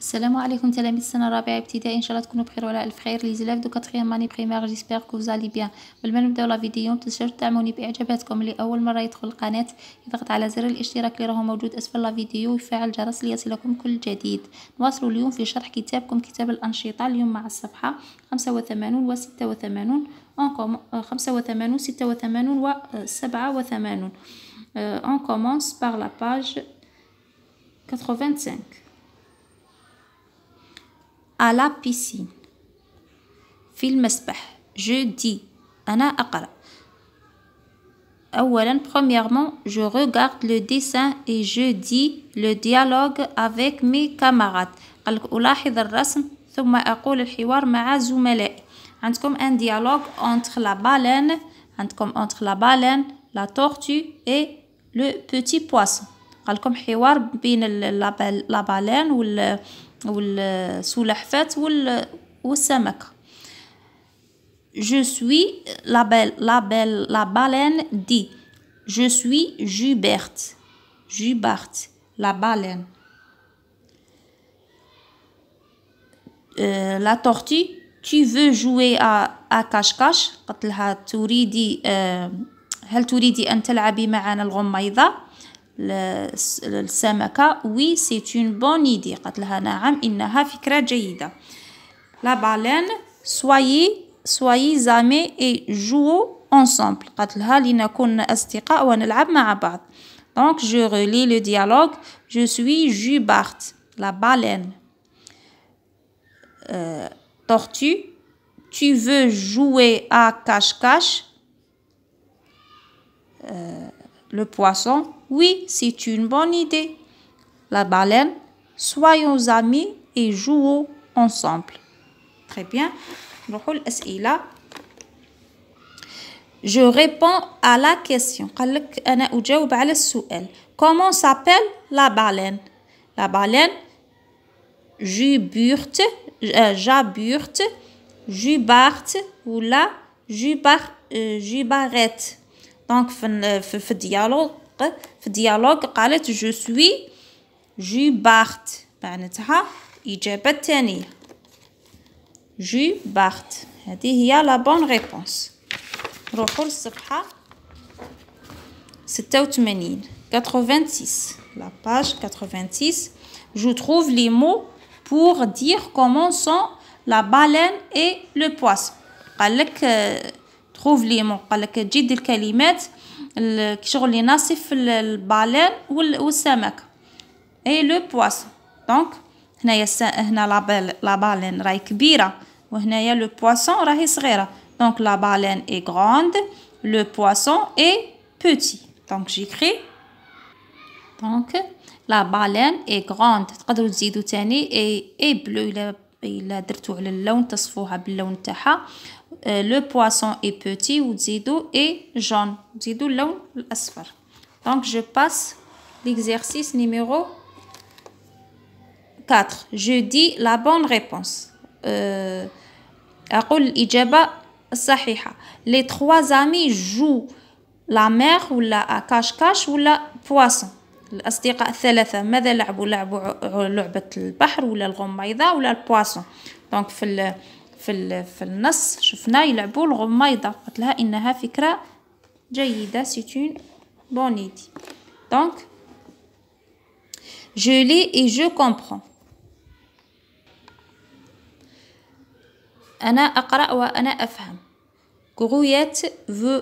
السلام عليكم تلاميذ السنه الرابعه ابتدائي ان شاء الله تكونوا بخير وعلى الف خير لي زلاف دو 4 اني بريمير جيسبر كو فوزالي بيان قبل ما نبداو لا فيديو متنساوش تدعموني باعجاباتكم اللي اول مره يدخل القناه يضغط على زر الاشتراك اللي راهو موجود اسفل لا فيديو ويفعل الجرس ليصلكم كل جديد نواصلوا اليوم في شرح كتابكم كتاب الانشطه اليوم مع الصفحه 85 و 86 85 86 و 87 اون كومونس بار لا باج 85 à la piscine في المسبح je dis أنا أقرأ أولا premièrement je regarde le dessin et je dis le dialogue avec mes camarades قالك ألاحظ الرسم ثم أقول الحوار مع زملائي عندكم un dialogue entre la baleine عندكم entre la baleine la tortue et le petit poisson قالكم حوار بين la baleine وال والسلحفات وال والسمك جو سوي لابيل لابيل لا بالين دي جو سوي جوبرت جوبرت لا بالين لا تورتي تي فو جوي ا كاشكاش قلت لها تريدي آه، هل تريدي ان تلعبي معنا الغميضه semaka oui c'est une bonne idée la baleine soyez soyez amis et jouons ensemble donc je relis le dialogue je suis Jubart la baleine euh, tortue tu veux jouer à cache-cache euh, le poisson oui, c'est une bonne idée. La baleine, soyons amis et jouons ensemble. Très bien. Je réponds à la question. Comment s'appelle la baleine La baleine, juburte, euh, jaburte, jubarte ou la euh, jubarette. Donc, le euh, dialogue. F'dialog, elle je suis Jübert. Bénéteau, il a y a la bonne réponse. Recours secrèt. tout simple. quatre La page 86 Je trouve les mots pour dire comment sont la baleine et le poisson. Quand euh, trouve les mots, quand le dit les phrases. شغل لي ناصف البالين والسمك اي لو بواسون دونك هنايا هنا لا بالين راهي كبيره وهنايا لو بواسون راهي صغيره دونك لا بالين اي غروند لو بواسون اي بوتي دونك جيكري دونك لا بالين اي غروند تقدروا تزيدوا تاني اي اي بلو الا درتو على اللون تصفوها باللون تاعها آه، لو بواسون اي بوتي وتزيدو اي جون تزيدو اللون الاصفر دونك جو باس ليكزيرسيس نيميرو 4 جو دي لا بون ريبونس اقول الاجابه الصحيحه لي 3 زامي جو لا مير ولا كاش كاش ولا بواسون الأصدقاء الثلاثة ماذا لعبوا لعبوا لعبة البحر ولا الغميضة ولا البواسون دونك في ال في ال في النص شفنا يلعبوا الغميضة قلت لها إنها فكرة جيدة سيتون بونيدي دونك je lis et je أنا أقرأ وأنا أفهم Grouillette فو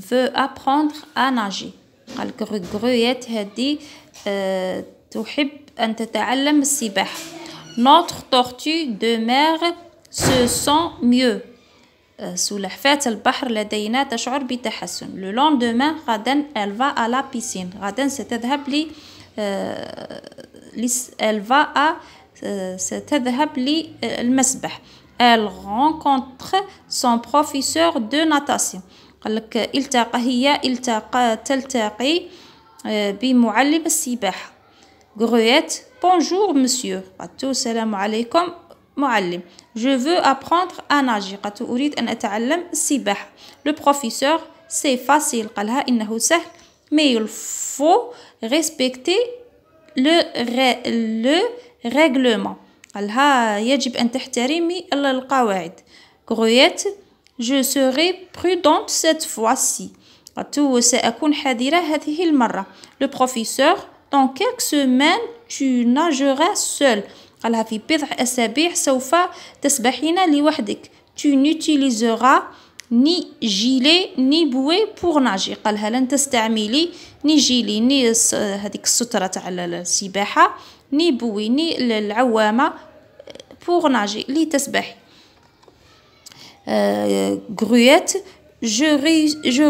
فو ابروندر ا ناجي قال غرغرويات هذه أه تحب أن تتعلم السباحة Notre tortue de mer se sent mieux. سلحفاة البحر لدينا تشعر بتحسن. Le lendemain, غدا elle va à la piscine. غدا ستذهب ل elle va à ستذهب للمسبح. Elle rencontre son professeur de natation. قال لك التقى هي التقى تلتقي آه، بمعلم السباحة غرويت بونجور مسيو قالت السلام عليكم معلم جو فو ابروندر ا ناجي اريد ان اتعلم السباحة لو بروفيسور سي فاسيل قالها انه سهل مي الفو ريسبكتي لو لو ريغلومون قالها يجب ان تحترمي القواعد غرويت Je serai prudente cette fois-ci. سأكون حذرة هذه المرة. Le professeur, dans quelques semaines, tu nageras seul. قالها في بضع أسابيع سوف تسبحين لوحدك. Tu n'utiliseras ni جيلي ni بوي بور ناجي قالها لن تستعملي ني جيلي ني هذيك السترة تاع السباحة ني بوي ني العوامة بور ناجي لتسبحي Euh, gruette je, je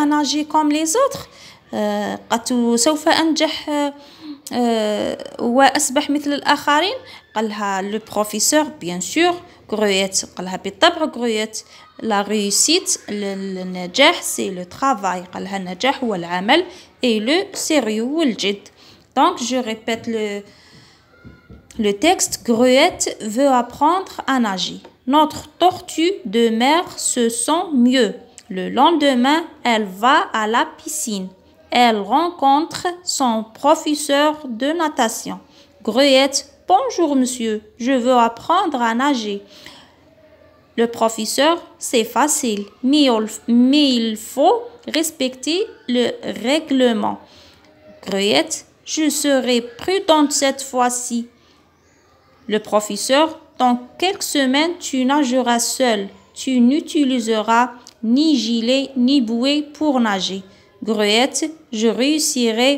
ان اجي nager comme les autres قالت سوف أنجح وأصبح مثل الآخرين قالها لو بروفيسور بيان سور غرويت قالها بالطبع غرويت لا ريوسيت النجاح سي لو ترافاي قالها النجاح هو العمل اي لو سيريو والجد دونك جو ريبيت لو Le texte Gruette veut apprendre à nager. Notre tortue de mer se sent mieux. Le lendemain, elle va à la piscine. Elle rencontre son professeur de natation. Gruette, bonjour monsieur, je veux apprendre à nager. Le professeur, c'est facile, mais il faut respecter le règlement. Gruette, je serai prudente cette fois-ci. Le professeur, dans quelques semaines, tu nageras seul. Tu n'utiliseras ni gilet ni bouée pour nager. Gruette, je réussirai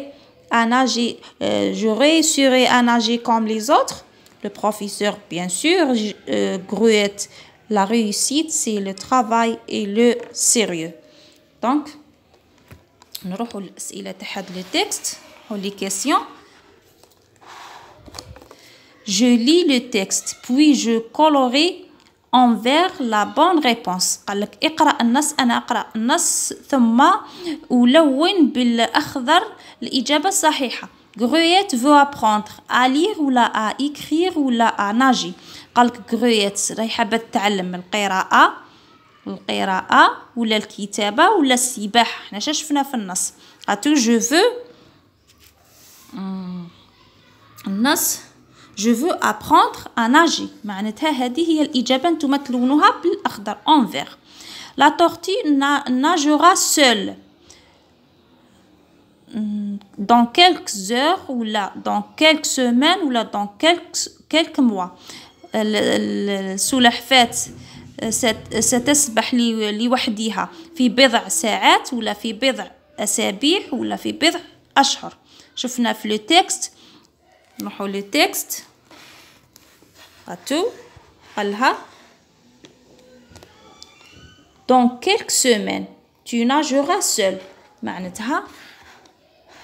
à nager, euh, je réussirai à nager comme les autres. Le professeur, bien sûr, euh, Gruette, la réussite, c'est le travail et le sérieux. Donc, nous allons le texte, les questions. Je lis le texte, puis je colorie vert la bonne réponse قال لك اقرا النص انا اقرا النص ثم ولون بالاخضر الاجابه الصحيحه غرويت veut apprendre à lire ولا à écrire ولا à nager قال لك غرويت رايحه باش القراءه القراءه ولا الكتابه ولا السباحه حنا شفنا في النص قالت جو فو النص Je veux apprendre à nager. معناتها هذه هي الإجابة أنتم تلونوها بالأخضر en vert. La tortue nagera seule. Dans quelques heures ou là, dans quelques semaines ou là, dans quelques, quelques mois. السلحفاة ستسبح لوحدها في بضع ساعات ولا في بضع أسابيع ولا في بضع أشهر شفنا في لو تكست texte. À tout, قالها Dans quelques semaines, tu nageras seul.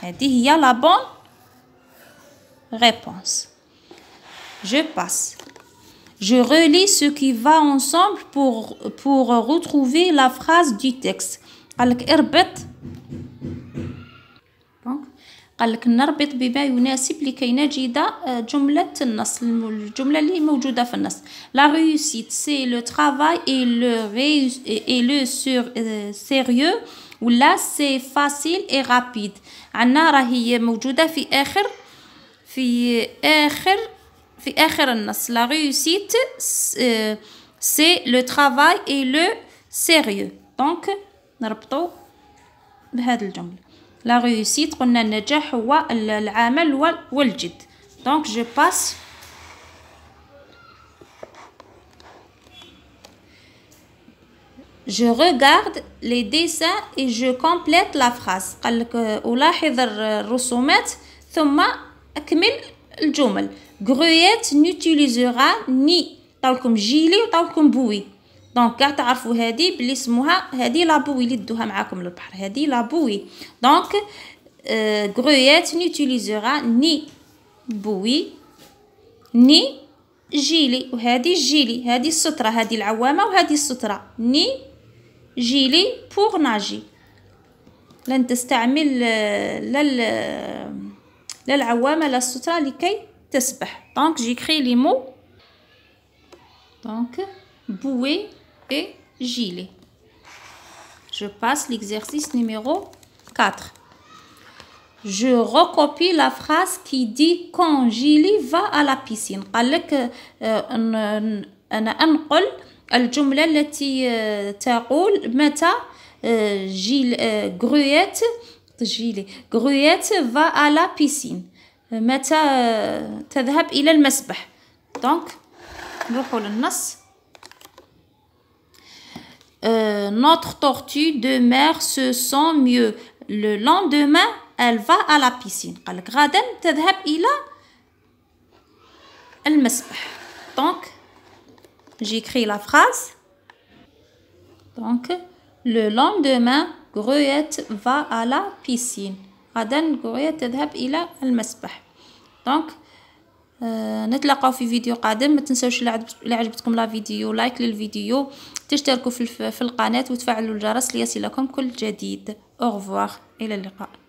est-il y a la bonne réponse. Je passe. Je relis ce qui va ensemble pour, pour retrouver la phrase du texte. قالك قال لك نربط بما يناسب لكي نجد آه، جملة النص الجملة اللي موجودة في النص لا ريوسيت سي لو travail اي لو اي لو سور سيريو ولا سي فاسيل اي رابيد عندنا راهي موجودة في آخر في آخر في آخر النص لا ريوسيت سي لو travail اي لو سيريو دونك نربطو بهذه الجمله لا ريوسيت قلنا النجاح هو العمل والجد دونك جو باس Je regarde les dessins et je complète la phrase قال لك ألاحظ الرسومات ثم أكمل الجمل Gruette n'utilisera ni طالكم جيلي وطالكم بوي دونك كاع تعرفوا هذه بلي سموها هذه لابوي اللي دوها معاكم للبحر هذه لابوي دونك غرويات نيوتيليزورا ني بوي ني جيلي وهذه جيلي هذه السترة هذه العوامة وهذه السترة ني جيلي بور ناجي لن تستعمل لا لا العوامة لا السترة لكي تسبح دونك جيكري لي مو دونك بوي gilet. Je passe l'exercice numéro 4. Je recopie la phrase qui dit quand Gilly va à la piscine. قال لك أنا أنقل الجملة التي تقول متى جيل غرويت quand Gilly va à la piscine. متى euh, تذهب euh, donc المسبح. دونك نروحوا للنص. Euh, notre tortue de mer se sent mieux. Le lendemain, elle va à la piscine. Donc, j'écris la phrase. Donc, le lendemain, Gruyette va à la piscine. غدا Donc, آه، نتلاقاو في فيديو قادم ما تنساوش الا عجبتكم لا فيديو لايك للفيديو تشتركوا في القناه وتفعلوا الجرس ليصلكم كل جديد اوغفوار الى اللقاء